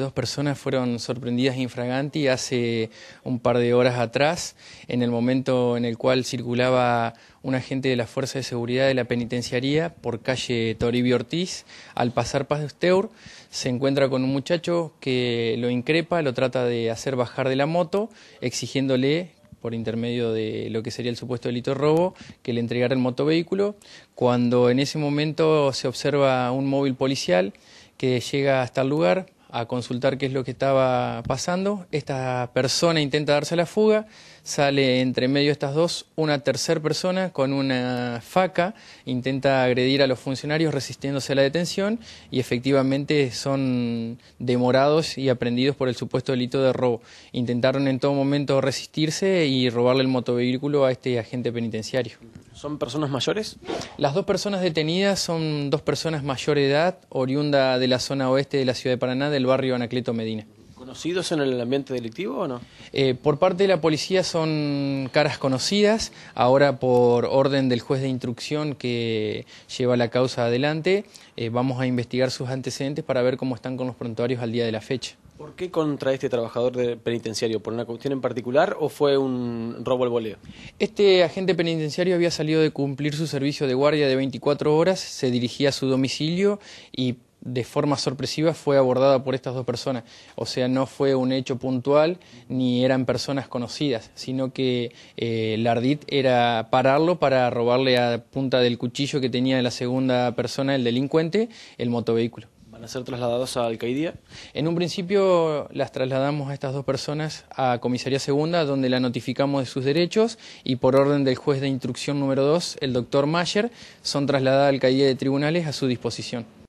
Dos personas fueron sorprendidas infraganti hace un par de horas atrás, en el momento en el cual circulaba un agente de la Fuerza de Seguridad de la Penitenciaría por calle Toribio Ortiz. Al pasar Paz de Usteur, se encuentra con un muchacho que lo increpa, lo trata de hacer bajar de la moto, exigiéndole por intermedio de lo que sería el supuesto delito de robo, que le entregara el motovehículo, cuando en ese momento se observa un móvil policial que llega hasta el lugar, a consultar qué es lo que estaba pasando. Esta persona intenta darse la fuga, sale entre medio de estas dos una tercera persona con una faca, intenta agredir a los funcionarios resistiéndose a la detención y efectivamente son demorados y aprendidos por el supuesto delito de robo. Intentaron en todo momento resistirse y robarle el motovehículo a este agente penitenciario. ¿Son personas mayores? Las dos personas detenidas son dos personas mayor edad, oriunda de la zona oeste de la ciudad de Paraná, del barrio Anacleto Medina. ¿Conocidos en el ambiente delictivo o no? Eh, por parte de la policía son caras conocidas, ahora por orden del juez de instrucción que lleva la causa adelante, eh, vamos a investigar sus antecedentes para ver cómo están con los prontuarios al día de la fecha. ¿Por qué contra este trabajador de penitenciario? ¿Por una cuestión en particular o fue un robo al boleo Este agente penitenciario había salido de cumplir su servicio de guardia de 24 horas, se dirigía a su domicilio y de forma sorpresiva fue abordada por estas dos personas. O sea, no fue un hecho puntual ni eran personas conocidas, sino que el eh, Lardit era pararlo para robarle a punta del cuchillo que tenía la segunda persona, el delincuente, el motovehículo. ¿Van a ser trasladados a Alcaidía? En un principio las trasladamos a estas dos personas a Comisaría Segunda, donde la notificamos de sus derechos y por orden del juez de instrucción número 2, el doctor Mayer, son trasladadas a Alcaidía de Tribunales a su disposición.